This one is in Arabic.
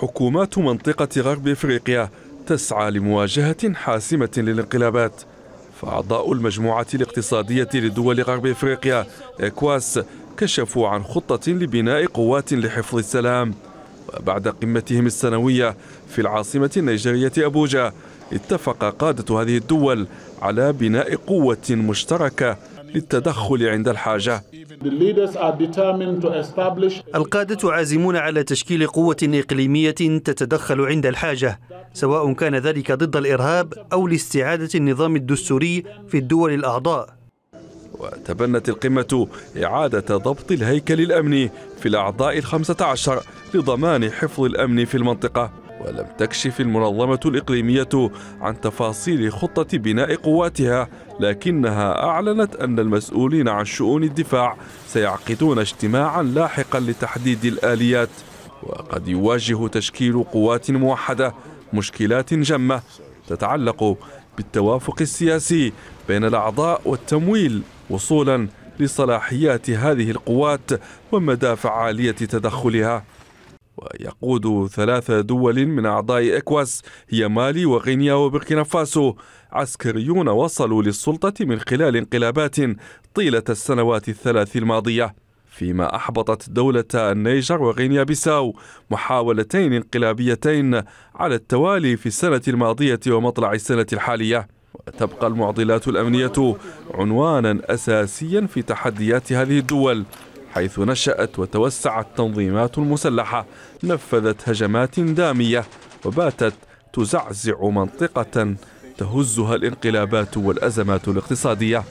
حكومات منطقة غرب إفريقيا تسعى لمواجهة حاسمة للانقلابات فأعضاء المجموعة الاقتصادية لدول غرب إفريقيا إكواس كشفوا عن خطة لبناء قوات لحفظ السلام بعد قمتهم السنوية في العاصمة النيجيرية أبوجا اتفق قادة هذه الدول على بناء قوة مشتركة للتدخل عند الحاجة القادة عازمون على تشكيل قوة إقليمية تتدخل عند الحاجة سواء كان ذلك ضد الإرهاب أو لاستعادة النظام الدستوري في الدول الأعضاء وتبنت القمة إعادة ضبط الهيكل الأمني في الأعضاء الخمسة عشر لضمان حفظ الأمن في المنطقة ولم تكشف المنظمة الإقليمية عن تفاصيل خطة بناء قواتها لكنها أعلنت أن المسؤولين عن شؤون الدفاع سيعقدون اجتماعا لاحقا لتحديد الآليات وقد يواجه تشكيل قوات موحدة مشكلات جمة تتعلق بالتوافق السياسي بين الأعضاء والتمويل وصولا لصلاحيات هذه القوات ومدى فعالية تدخلها ويقود ثلاثة دول من أعضاء إكواس هي مالي وغينيا وبوركينا فاسو عسكريون وصلوا للسلطة من خلال انقلابات طيلة السنوات الثلاث الماضية فيما أحبطت دولة النيجر وغينيا بيساو محاولتين انقلابيتين على التوالي في السنة الماضية ومطلع السنة الحالية وتبقى المعضلات الأمنية عنوانا أساسيا في تحديات هذه الدول حيث نشأت وتوسعت تنظيمات مسلحة نفذت هجمات دامية وباتت تزعزع منطقة تهزها الانقلابات والأزمات الاقتصادية